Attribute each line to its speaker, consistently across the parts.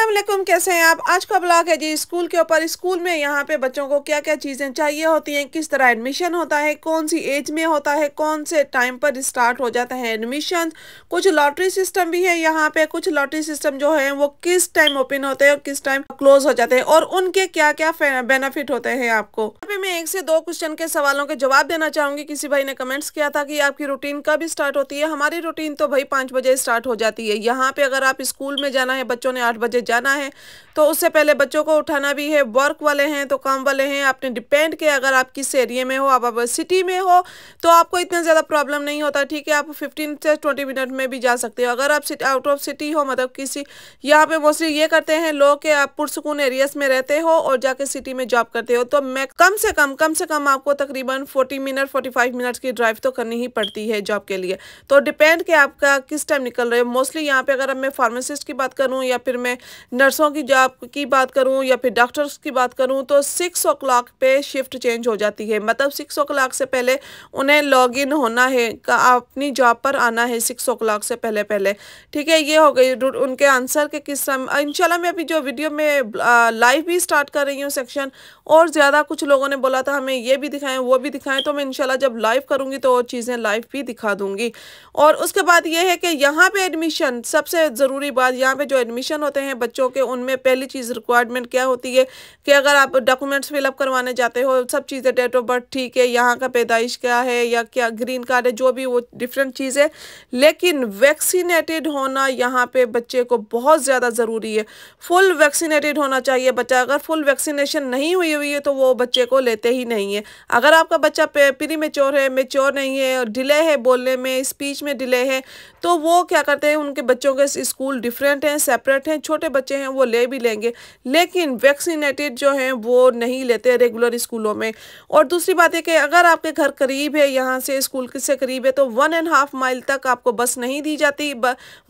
Speaker 1: असलम कैसे हैं आप आज का ब्लॉग है जी स्कूल के ऊपर स्कूल में यहाँ पे बच्चों को क्या क्या चीज़ें चाहिए होती हैं किस तरह एडमिशन होता है कौन सी एज में होता है कौन से टाइम पर स्टार्ट हो जाता है एडमिशन कुछ लॉटरी सिस्टम भी है यहाँ पे कुछ लॉटरी सिस्टम जो है वो किस टाइम ओपन होते हैं और किस टाइम क्लोज हो जाते हैं और उनके क्या क्या बेनिफिट होते हैं आपको अभी मैं एक से दो क्वेश्चन के सवालों के जवाब देना चाहूंगी किसी भाई ने कमेंट्स किया था कि आपकी रूटीन कब स्टार्ट होती है हमारी रूटीन तो भाई पाँच बजे स्टार्ट हो जाती है यहाँ पे अगर आप स्कूल में जाना है बच्चों ने आठ बजे जाना है तो उससे पहले बच्चों को उठाना भी है वर्क वाले हैं तो काम वाले हैं आपने डिपेंड किया अगर आप किस एरिए में हो आप सिटी में हो तो आपको इतना ज़्यादा प्रॉब्लम नहीं होता ठीक है आप फिफ्टीन से ट्वेंटी मिनट में भी जा सकते हो अगर आप आउट ऑफ सिटी हो मतलब किसी यहाँ पर मोस्टली ये करते हैं लोग के आप पुरसकून एरियाज में रहते हो और जाके सिटी में जॉब करते हो तो मैं कम से कम कम से कम आपको तकरीबन forty minute forty five minute की ड्राइव तो करनी ही पड़ती है जॉब के लिए तो डिपेंड कि आपका किस टाइम निकल रहे हो मोस्टली यहाँ पे अगर मैं फार्मासिस्ट की बात करूँ या फिर मैं नर्सों की जॉब की बात करूं या फिर डॉक्टर्स की बात करूं तो सिक्स ओ क्लाक पर शिफ्ट चेंज हो जाती है मतलब सिक्स ओ क्लाक से पहले उन्हें लॉग इन होना है का अपनी जॉब पर आना है सिक्स ओ क्लाक से पहले पहले ठीक है ये हो गई उनके आंसर के किस समय इनशाला मैं अभी जो वीडियो में लाइव भी स्टार्ट कर रही हूँ सेक्शन और ज़्यादा कुछ लोगों ने बोला था हमें ये भी दिखाएं वो भी दिखाएं तो मैं इनशाला जब लाइव करूँगी तो वो चीज़ें लाइव भी दिखा दूँगी और उसके बाद ये है कि यहाँ पर एडमिशन सबसे ज़रूरी बात यहाँ पर जो एडमिशन होते हैं बच्चों के उनमें पहली चीज़ रिक्वायरमेंट क्या होती है कि अगर आप डॉक्यूमेंट्स फिलअप करवाने जाते हो सब चीज़ें डेट ऑफ बर्थ ठीक है यहाँ का पैदाइश क्या है या क्या ग्रीन कार्ड है जो भी वो डिफरेंट चीज़ है लेकिन वैक्सीनेटेड होना यहाँ पे बच्चे को बहुत ज़्यादा ज़रूरी है फुल वैक्सीनेटेड होना चाहिए बच्चा अगर फुल वैक्सीनेशन नहीं हुई हुई है तो वो बच्चे को लेते ही नहीं है अगर आपका बच्चा प्री मेच्योर है मेच्योर नहीं है डिले है बोलने में स्पीच में डिले है तो वो क्या करते हैं उनके बच्चों के स्कूल डिफरेंट हैं सेपरेट हैं छोटे बच्चे हैं वो ले भी लेंगे लेकिन वैक्सीनेटेड जो हैं वो नहीं लेते रेगुलर स्कूलों में और दूसरी बात है कि अगर आपके घर करीब है यहाँ से स्कूल से करीब है तो वन एंड हाफ माइल तक आपको बस नहीं दी जाती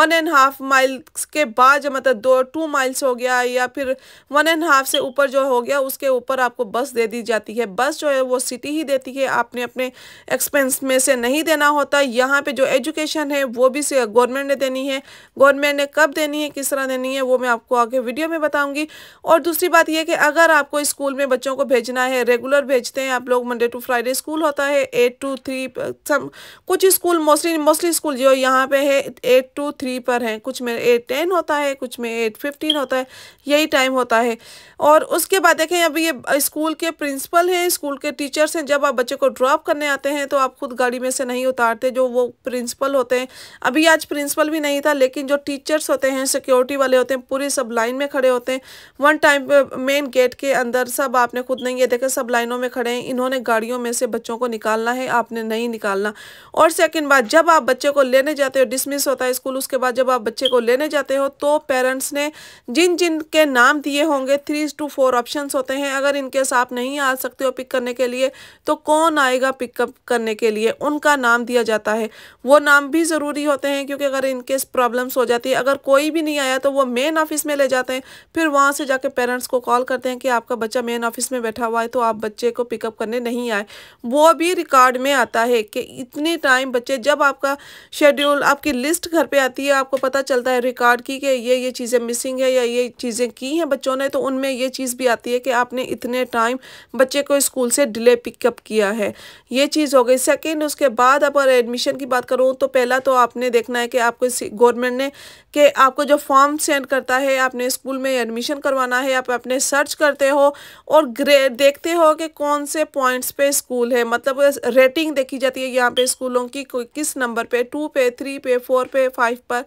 Speaker 1: वन एंड हाफ माइल के बाद मतलब दो टू माइल्स हो गया या फिर वन एंड हाफ से ऊपर जो हो गया उसके ऊपर आपको बस दे दी जाती है बस जो है वो सिटी ही देती है आपने अपने एक्सपेंस में से नहीं देना होता यहाँ पे जो एजुकेशन है वो भी गवर्नमेंट ने देनी है गवर्नमेंट ने कब देनी है किस तरह देनी है वो मैं मैं आपको आगे वीडियो में बताऊंगी और दूसरी बात यह कि अगर आपको स्कूल में बच्चों को भेजना है रेगुलर भेजते हैं आप लोग मंडे टू फ्राइडे स्कूल होता है एट टू थ्री कुछ स्कूल मोस्टली मोस्टली स्कूल जो यहाँ पे है एट टू थ्री पर हैं कुछ में एट टेन होता है कुछ में एट फिफ्टीन होता है यही टाइम होता है और उसके बाद देखें अब ये स्कूल के प्रिंसिपल हैं स्कूल के टीचर्स हैं जब आप बच्चे को ड्रॉप करने आते हैं तो आप खुद गाड़ी में से नहीं उतारते जो वो प्रिंसिपल होते हैं अभी आज प्रिंसिपल भी नहीं था लेकिन जो टीचर्स होते हैं सिक्योरिटी वाले होते हैं पूरी सब लाइन में खड़े होते हैं वन टाइम मेन गेट के अंदर सब आपने खुद नहीं ये देखा सब लाइनों में खड़े हैं इन्होंने गाड़ियों में से बच्चों को निकालना है आपने नहीं निकालना और सेकेंड बात जब आप बच्चे को लेने जाते हो डिसमिस होता है स्कूल उसके बाद जब आप बच्चे को लेने जाते हो तो पेरेंट्स ने जिन जिन के नाम दिए होंगे थ्री टू फोर ऑप्शन होते हैं अगर इनकेस आप नहीं आ सकते हो पिक करने के लिए तो कौन आएगा पिकअप करने के लिए उनका नाम दिया जाता है वो नाम भी ज़रूरी होते हैं क्योंकि अगर इनके प्रॉब्लम्स हो जाती है अगर कोई भी नहीं आया तो वो मेन ऑफिस में ले जाते हैं फिर वहाँ से जाके पेरेंट्स को कॉल करते हैं कि आपका बच्चा मेन ऑफिस में बैठा हुआ है तो आप बच्चे को पिकअप करने नहीं आए वो भी रिकॉर्ड में आता है कि इतने टाइम बच्चे जब आपका शेड्यूल आपकी लिस्ट घर पर आती है आपको पता चलता है रिकॉर्ड की कि ये ये चीज़ें मिसिंग है या ये चीज़ें की हैं बच्चों ने तो उनमें ये चीज़ भी आती है कि आपने इतने टाइम बच्चे को स्कूल से डिले पिकअप किया है ये चीज़ हो गई सेकेंड उसके बाद अगर एडमिशन की बात करूँ तो पहला तो आपने देखना है कि आपको गवर्नमेंट ने कि आपको जो फॉर्म सेंड कर आता है आपने स्कूल में एडमिशन करवाना है आप अपने सर्च करते हो और ग्रेड देखते हो कि कौन से पॉइंट्स पे स्कूल है मतलब रेटिंग देखी जाती है यहाँ पे स्कूलों की किस नंबर पे टू पे थ्री पे फोर पे फाइव पर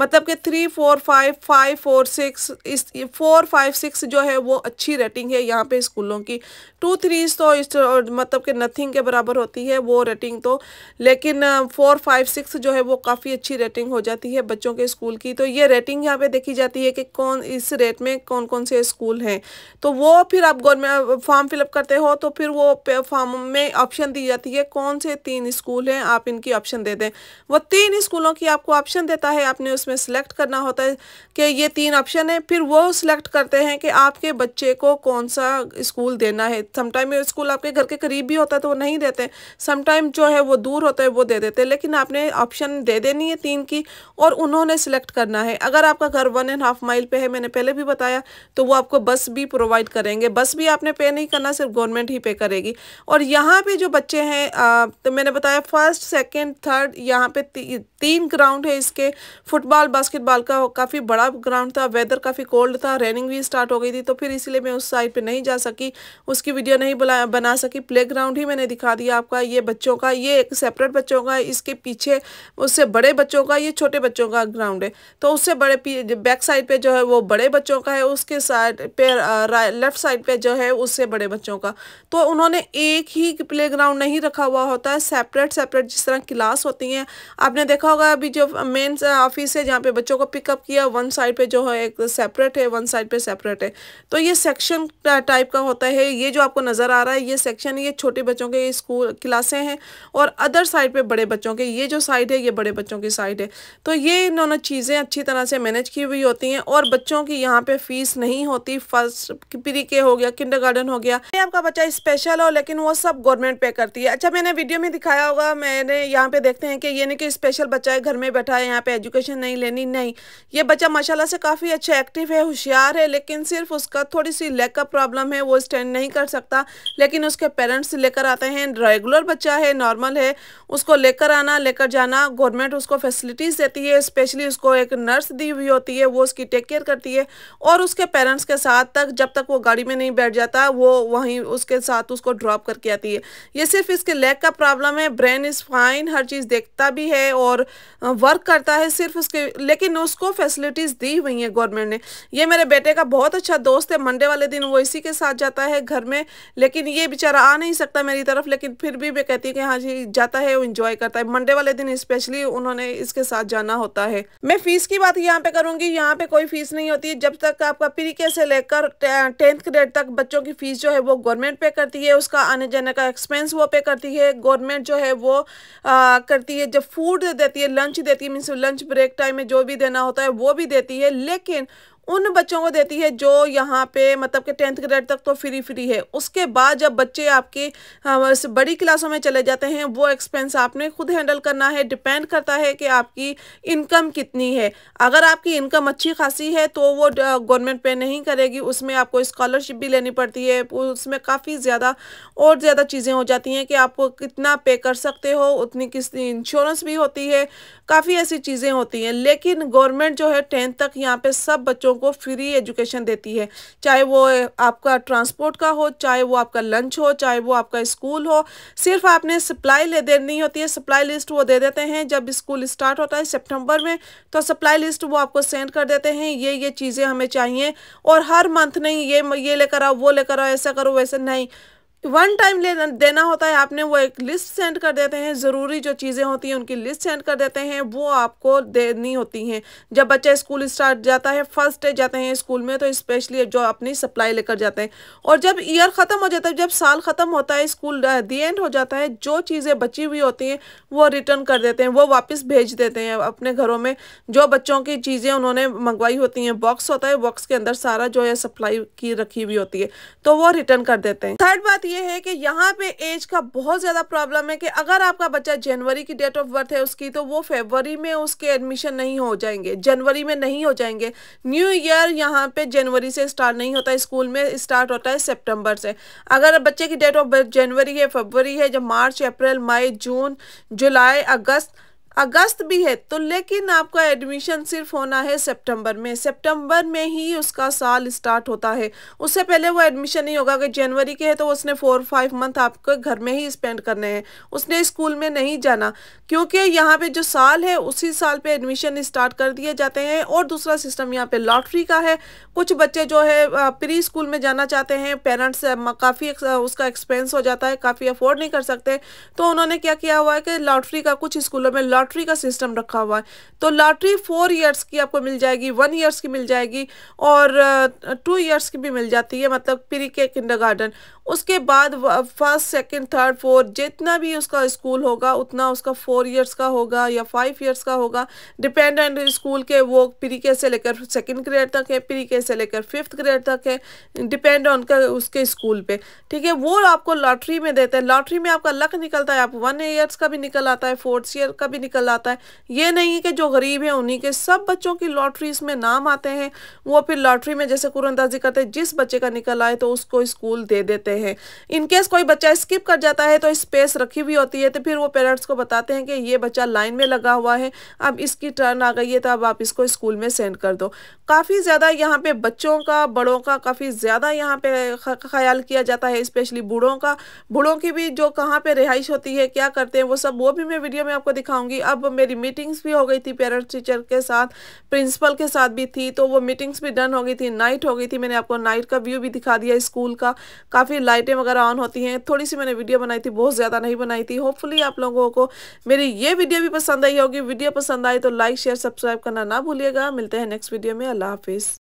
Speaker 1: मतलब कि three four five five four six इस फोर फाइव सिक्स जो है वो अच्छी रेटिंग है यहाँ पे स्कूलों की टू थ्री तो इस मतलब कि नथिंग के बराबर होती है वो रेटिंग तो लेकिन फोर फाइव सिक्स जो है वो काफ़ी अच्छी रेटिंग हो जाती है बच्चों के स्कूल की तो ये रेटिंग यहाँ पे देखी जाती है है कि कौन इस रेट में कौन कौन से स्कूल हैं तो वो फिर आप गवर्नमेंट फॉर्म फिलअप करते हो तो फिर वो फॉर्म में ऑप्शन दी जाती है कौन से तीन स्कूल हैं आप इनकी ऑप्शन दे दें वो तीन स्कूलों की आपको ऑप्शन देता है आपने उसमें सेलेक्ट करना होता है कि ये तीन ऑप्शन है फिर वो सिलेक्ट करते हैं कि आपके बच्चे को कौन सा स्कूल देना है समटाइम स्कूल आपके घर के करीब भी होता है तो वो नहीं देते समटाइम जो है वो दूर होता है वो दे देते लेकिन आपने ऑप्शन दे देनी है तीन की और उन्होंने सेलेक्ट करना है अगर आपका घर वन एंड हाफ माइल पे है मैंने पहले भी बताया तो वो आपको बस भी प्रोवाइड करेंगे बस भी आपने पे नहीं करना सिर्फ गवर्नमेंट ही पे करेगी और यहाँ पे जो बच्चे हैं तो मैंने बताया फर्स्ट सेकेंड थर्ड यहाँ पे ती, तीन ग्राउंड है इसके फुटबॉल बास्केटबॉल का काफ़ी बड़ा ग्राउंड था वेदर काफ़ी कोल्ड था रेनिंग भी स्टार्ट हो गई थी तो फिर इसीलिए मैं उस साइड पर नहीं जा सकी उसकी वीडियो नहीं बना सकी प्ले ही मैंने दिखा दिया आपका ये बच्चों का ये एक सेपरेट बच्चों का इसके पीछे उससे बड़े बच्चों का ये छोटे बच्चों का ग्राउंड है तो उससे बड़े बैक साइड साइड पे जो है वो बड़े बच्चों का है उसके साइड पे लेफ़्ट साइड पे जो है उससे बड़े बच्चों का तो उन्होंने एक ही प्ले ग्राउंड नहीं रखा हुआ होता है सेपरेट सेपरेट जिस तरह क्लास होती हैं आपने देखा होगा अभी जो मेन ऑफिस है जहाँ पे बच्चों को पिकअप किया वन साइड पे जो है एक सेपरेट है वन साइड पे सेपरेट है तो ये सेक्शन टाइप का होता है ये जो आपको नज़र आ रहा है ये सेक्शन ये छोटे बच्चों के स्कूल क्लासें हैं और अदर साइड पे बड़े बच्चों के ये जो साइड है ये बड़े बच्चों की साइड है तो ये इन्होंने चीज़ें अच्छी तरह से मैनेज की हुई होती हैं नहीं है और बच्चों की यहाँ पे फीस नहीं होती फर्स्ट प्री के हो गया किंडर हो गया आपका बच्चा स्पेशल हो लेकिन वो सब गवर्नमेंट पे करती है अच्छा मैंने वीडियो में दिखाया होगा मैंने यहाँ पे देखते हैं कि ये नहीं कि स्पेशल बच्चा है घर में बैठा है यहाँ पे एजुकेशन नहीं लेनी नहीं ये बच्चा माशाला से काफ़ी अच्छा एक्टिव है होशियार है लेकिन सिर्फ उसका थोड़ी सी लेक का प्रॉब्लम है वो स्टैंड नहीं कर सकता लेकिन उसके पेरेंट्स लेकर आते हैं रेगुलर बच्चा है नॉर्मल है उसको लेकर आना लेकर जाना गवर्नमेंट उसको फैसिलिटीज़ देती है स्पेशली उसको एक नर्स दी हुई होती है वो उसकी उसकी टेक केयर करती है और उसके पेरेंट्स के साथ तक जब तक वो गाड़ी में नहीं बैठ जाता वो वहीं उसके साथ उसको ड्रॉप करके आती है ये सिर्फ इसके लेग का प्रॉब्लम है ब्रेन इज़ फाइन हर चीज़ देखता भी है और वर्क करता है सिर्फ उसके लेकिन उसको फैसिलिटीज़ दी हुई हैं गवर्नमेंट ने ये मेरे बेटे का बहुत अच्छा दोस्त है मंडे वाले दिन वो इसी के साथ जाता है घर में लेकिन ये बेचारा आ नहीं सकता मेरी तरफ लेकिन फिर भी मैं कहती हूँ कि हाँ जी जाता है वो इन्जॉय करता है मंडे वाले दिन स्पेशली उन्होंने इसके साथ जाना होता है मैं फीस की बात यहाँ पे करूँगी यहाँ पे कोई फीस नहीं होती है जब तक आपका प्री के से लेकर टेंथ ग्रेड तक बच्चों की फ़ीस जो है वो गवर्नमेंट पे करती है उसका आने जाने का एक्सपेंस वो पे करती है गवर्नमेंट जो है वो आ, करती है जब फूड देती है लंच देती है मीन्स लंच ब्रेक टाइम में जो भी देना होता है वो भी देती है लेकिन उन बच्चों को देती है जो यहाँ पे मतलब कि टेंथ ग्रेड तक तो फ्री फ्री है उसके बाद जब बच्चे आपकी हाँ, बड़ी क्लासों में चले जाते हैं वो एक्सपेंस आपने खुद हैंडल करना है डिपेंड करता है कि आपकी इनकम कितनी है अगर आपकी इनकम अच्छी खासी है तो वो गवर्नमेंट पे नहीं करेगी उसमें आपको स्कॉलरशिप भी लेनी पड़ती है उसमें काफ़ी ज़्यादा और ज़्यादा चीज़ें हो जाती हैं कि आप कितना पे कर सकते हो उतनी किसनी इंश्योरेंस भी होती है काफ़ी ऐसी चीज़ें होती हैं लेकिन गवर्नमेंट जो है टेंथ तक यहाँ पर सब बच्चों बच्चों को फ्री एजुकेशन देती है चाहे वो आपका ट्रांसपोर्ट का हो चाहे वो आपका लंच हो चाहे वो आपका स्कूल हो सिर्फ आपने सप्लाई ले देनी होती है सप्लाई लिस्ट वो दे देते हैं जब स्कूल स्टार्ट होता है सेप्टेम्बर में तो सप्लाई लिस्ट वो आपको सेंड कर देते हैं ये ये चीज़ें हमें चाहिए और हर मंथ नहीं ये ये लेकर आओ वो लेकर आओ ऐसा करो वैसे नहीं वन टाइम ले देना होता है आपने वो एक लिस्ट सेंड कर देते हैं ज़रूरी जो चीज़ें होती हैं उनकी लिस्ट सेंड कर देते हैं वो आपको देनी होती हैं जब बच्चा स्कूल स्टार्ट जाता है फर्स्ट डे जाते हैं स्कूल में तो स्पेशली जो अपनी सप्लाई लेकर जाते हैं और जब ईयर ख़त्म हो जाता है जब साल ख़त्म होता है स्कूल दी एंड हो जाता है जो चीज़ें बची हुई होती हैं वो रिटर्न कर देते हैं वो वापस भेज देते हैं अपने घरों में जो बच्चों की चीज़ें उन्होंने मंगवाई होती हैं बॉक्स होता है बॉक्स के अंदर सारा जो है सप्लाई की रखी हुई होती है तो वो रिटर्न कर देते हैं थर्ड बात ये है कि यहाँ पे एज का बहुत ज़्यादा प्रॉब्लम है कि अगर आपका बच्चा जनवरी की डेट ऑफ बर्थ है उसकी तो वो फेबररी में उसके एडमिशन नहीं हो जाएंगे जनवरी में नहीं हो जाएंगे न्यू ईयर यहाँ पे जनवरी से स्टार्ट नहीं होता स्कूल में स्टार्ट होता है सेप्टेम्बर से अगर बच्चे की डेट ऑफ बर्थ जनवरी है फरवरी है जब मार्च अप्रैल मई जून जुलाई अगस्त अगस्त भी है तो लेकिन आपका एडमिशन सिर्फ होना है सितंबर में सितंबर में ही उसका साल स्टार्ट होता है उससे पहले वो एडमिशन नहीं होगा अगर जनवरी के है तो उसने फोर फाइव मंथ आपके घर में ही स्पेंड करने हैं उसने स्कूल में नहीं जाना क्योंकि यहाँ पे जो साल है उसी साल पे एडमिशन स्टार्ट कर दिए जाते हैं और दूसरा सिस्टम यहाँ पे लॉटरी का है कुछ बच्चे जो है प्री स्कूल में जाना चाहते हैं पेरेंट्स काफ़ी उसका एक्सपेंस हो जाता है काफ़ी अफोर्ड नहीं कर सकते तो उन्होंने क्या किया हुआ है कि लॉटरी का कुछ स्कूलों में लॉ लॉटरी का सिस्टम रखा हुआ है तो लॉटरी फोर ईयर्स की आपको मिल जाएगी वन ईयर्स की मिल जाएगी और टू uh, ईयर्स की भी मिल जाती है मतलब प्री के किंडर गार्डन उसके बाद फर्स्ट सेकंड थर्ड फोर्थ जितना भी उसका स्कूल होगा उतना उसका फोर इयर्स का होगा या फाइव इयर्स का होगा डिपेंडेंट स्कूल के वो प्री के से लेकर सेकंड ग्रेड तक है प्री के से लेकर फिफ्थ ग्रेड तक है डिपेंड ऑन का उसके स्कूल पे ठीक है वो आपको लॉटरी में देते हैं लॉटरी में आपका लक निकलता है आप वन ईयर्स का भी निकल आता है फोर्थ ईयर का भी निकल आता है ये नहीं है कि जो गरीब है उन्हीं के सब बच्चों की लॉटरीज में नाम आते हैं वो फिर लॉटरी में जैसे कुरंदाजी करते हैं जिस बच्चे का निकल आए तो उसको स्कूल दे देते हैं देते हैं इनकेस कोई बच्चा स्किप कर जाता है तो स्पेस रखी हुई होती है तो फिर वो पेरेंट्स को बताते हैं कि ये बच्चा लाइन में लगा हुआ है अब इसकी टर्न आ गई है तो अब आप इसको स्कूल में सेंड कर दो काफ़ी ज़्यादा यहाँ पर बच्चों का बड़ों का काफ़ी ज़्यादा यहाँ पर ख्याल किया जाता है स्पेशली बूढ़ों का बूढ़ों की भी जो कहाँ पे रिहाइश होती है क्या करते हैं वो सब वो भी मैं वीडियो में आपको दिखाऊंगी अब मेरी मीटिंग्स भी हो गई थी पेरेंट्स टीचर के साथ प्रिंसिपल के साथ भी थी तो वो मीटिंग्स भी डन हो गई थी नाइट हो गई थी मैंने आपको नाइट का व्यू भी दिखा दिया स्कूल का काफ़ी लाइटें वगैरह ऑन होती हैं थोड़ी सी मैंने वीडियो बनाई थी बहुत ज़्यादा नहीं बनाई थी होपफुली आप लोगों को मेरी ये वीडियो भी पसंद आई होगी वीडियो पसंद आई तो लाइक शेयर सब्सक्राइब करना ना भूलिएगा मिलते हैं नेक्स्ट वीडियो में अल्लाह हाफिज़